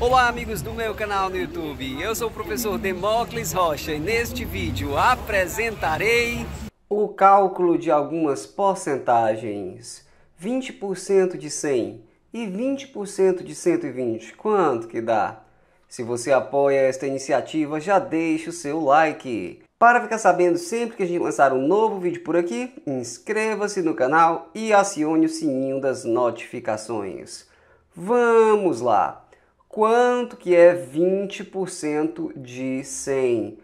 Olá amigos do meu canal no YouTube, eu sou o professor Demócles Rocha e neste vídeo apresentarei o cálculo de algumas porcentagens 20% de 100 e 20% de 120, quanto que dá? Se você apoia esta iniciativa, já deixe o seu like. Para ficar sabendo sempre que a gente lançar um novo vídeo por aqui, inscreva-se no canal e acione o sininho das notificações. Vamos lá! Quanto que é 20% de 100?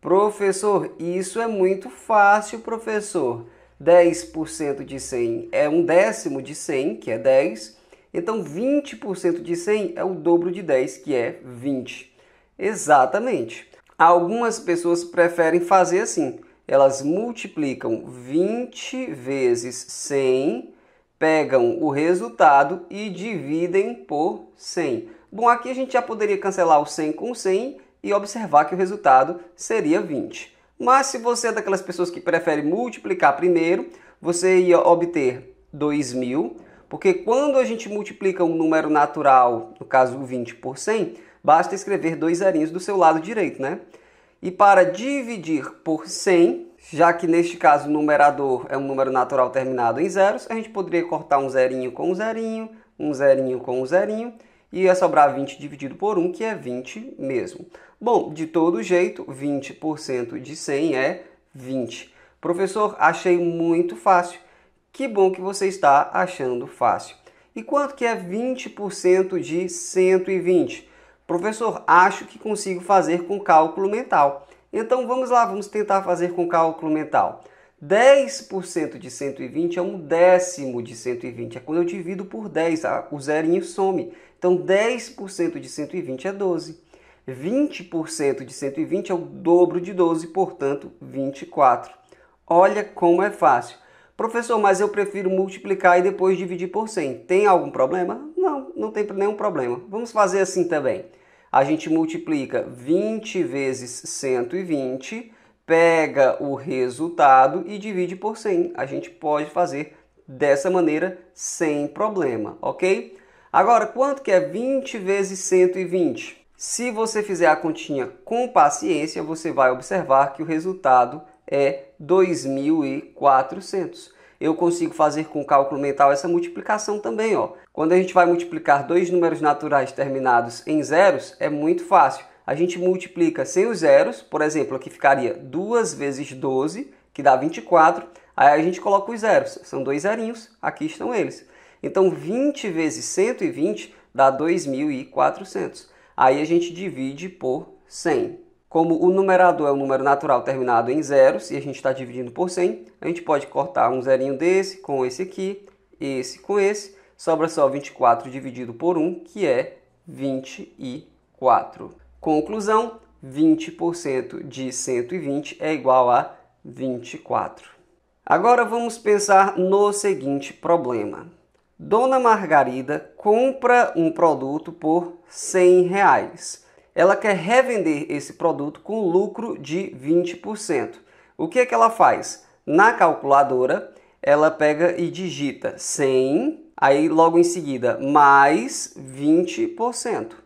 Professor, isso é muito fácil, professor. 10% de 100 é um décimo de 100, que é 10. Então, 20% de 100 é o dobro de 10, que é 20. Exatamente. Algumas pessoas preferem fazer assim. Elas multiplicam 20 vezes 100, pegam o resultado e dividem por 100. Bom, aqui a gente já poderia cancelar o 100 com 100 e observar que o resultado seria 20. Mas se você é daquelas pessoas que prefere multiplicar primeiro, você ia obter 2000, porque quando a gente multiplica um número natural, no caso o 20 por 100, basta escrever dois zerinhos do seu lado direito, né? E para dividir por 100, já que neste caso o numerador é um número natural terminado em zeros, a gente poderia cortar um zerinho com um zerinho, um zerinho com um zerinho, e ia sobrar 20 dividido por 1, que é 20 mesmo. Bom, de todo jeito, 20% de 100 é 20. Professor, achei muito fácil. Que bom que você está achando fácil. E quanto que é 20% de 120? Professor, acho que consigo fazer com cálculo mental. Então vamos lá, vamos tentar fazer com cálculo mental. 10% de 120 é um décimo de 120. É quando eu divido por 10, o zerinho some. Então 10% de 120 é 12. 20% de 120 é o dobro de 12, portanto 24. Olha como é fácil. Professor, mas eu prefiro multiplicar e depois dividir por 100. Tem algum problema? Não, não tem nenhum problema. Vamos fazer assim também. A gente multiplica 20 vezes 120 pega o resultado e divide por 100. A gente pode fazer dessa maneira sem problema, ok? Agora, quanto que é 20 vezes 120? Se você fizer a continha com paciência, você vai observar que o resultado é 2.400. Eu consigo fazer com cálculo mental essa multiplicação também, ó. Quando a gente vai multiplicar dois números naturais terminados em zeros, é muito fácil a gente multiplica sem os zeros, por exemplo, aqui ficaria 2 vezes 12, que dá 24, aí a gente coloca os zeros, são dois zerinhos, aqui estão eles. Então 20 vezes 120 dá 2.400. Aí a gente divide por 100. Como o numerador é um número natural terminado em zeros e a gente está dividindo por 100, a gente pode cortar um zerinho desse com esse aqui, esse com esse, sobra só 24 dividido por 1, que é 24. Conclusão: 20% de 120 é igual a 24. Agora vamos pensar no seguinte problema. Dona Margarida compra um produto por 100 reais. Ela quer revender esse produto com lucro de 20%. O que é que ela faz? Na calculadora, ela pega e digita 100, aí logo em seguida mais 20%.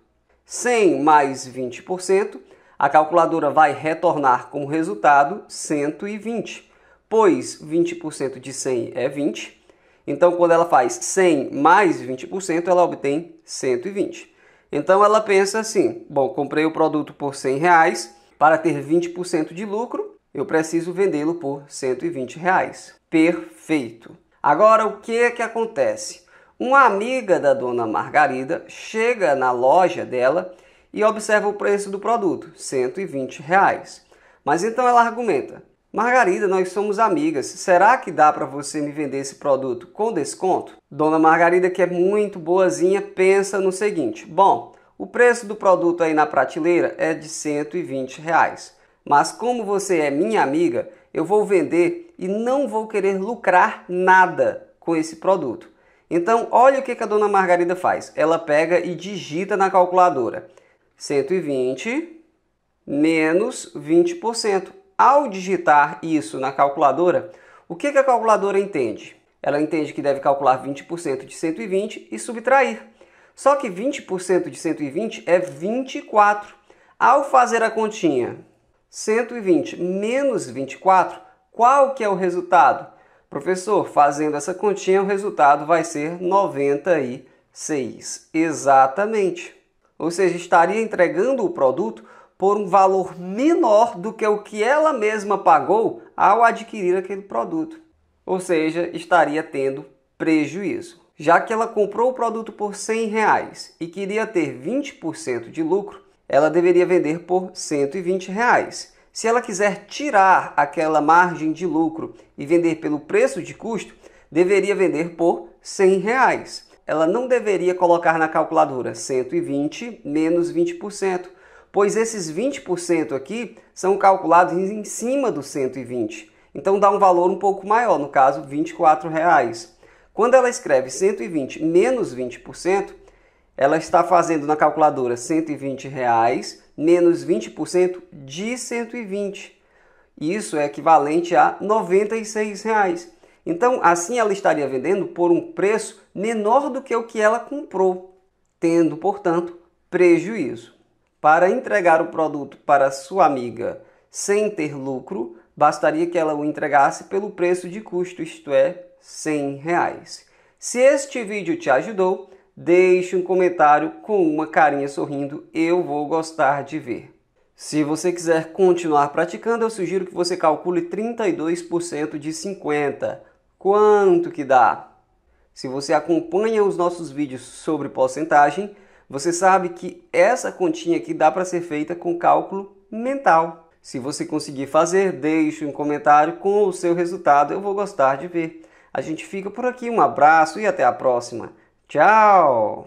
100 mais 20%, a calculadora vai retornar como resultado 120, pois 20% de 100 é 20. Então, quando ela faz 100 mais 20%, ela obtém 120. Então, ela pensa assim: bom, comprei o produto por 100 reais, para ter 20% de lucro, eu preciso vendê-lo por 120 reais. Perfeito. Agora, o que é que acontece? Uma amiga da dona Margarida chega na loja dela e observa o preço do produto, 120 reais. Mas então ela argumenta: Margarida, nós somos amigas, será que dá para você me vender esse produto com desconto? Dona Margarida, que é muito boazinha, pensa no seguinte: bom, o preço do produto aí na prateleira é de 120 reais. Mas como você é minha amiga, eu vou vender e não vou querer lucrar nada com esse produto. Então, olha o que a dona Margarida faz. Ela pega e digita na calculadora 120 menos 20%. Ao digitar isso na calculadora, o que a calculadora entende? Ela entende que deve calcular 20% de 120 e subtrair. Só que 20% de 120 é 24. Ao fazer a continha 120 menos 24, qual que é o resultado? Professor, fazendo essa continha, o resultado vai ser 96. Exatamente. Ou seja, estaria entregando o produto por um valor menor do que o que ela mesma pagou ao adquirir aquele produto. Ou seja, estaria tendo prejuízo. Já que ela comprou o produto por 100 reais e queria ter 20% de lucro, ela deveria vender por 120 reais. Se ela quiser tirar aquela margem de lucro e vender pelo preço de custo, deveria vender por 100 reais. Ela não deveria colocar na calculadora 120 menos 20%, pois esses 20% aqui são calculados em cima do 120. Então dá um valor um pouco maior, no caso R$ reais. Quando ela escreve 120 menos 20%, ela está fazendo na calculadora 120 reais menos 20% de 120. Isso é equivalente a 96 reais. Então, assim ela estaria vendendo por um preço menor do que o que ela comprou, tendo, portanto, prejuízo. Para entregar o produto para sua amiga sem ter lucro, bastaria que ela o entregasse pelo preço de custo, isto é, 100 reais. Se este vídeo te ajudou, deixe um comentário com uma carinha sorrindo, eu vou gostar de ver. Se você quiser continuar praticando, eu sugiro que você calcule 32% de 50. Quanto que dá? Se você acompanha os nossos vídeos sobre porcentagem, você sabe que essa continha aqui dá para ser feita com cálculo mental. Se você conseguir fazer, deixe um comentário com o seu resultado, eu vou gostar de ver. A gente fica por aqui, um abraço e até a próxima. Tchau!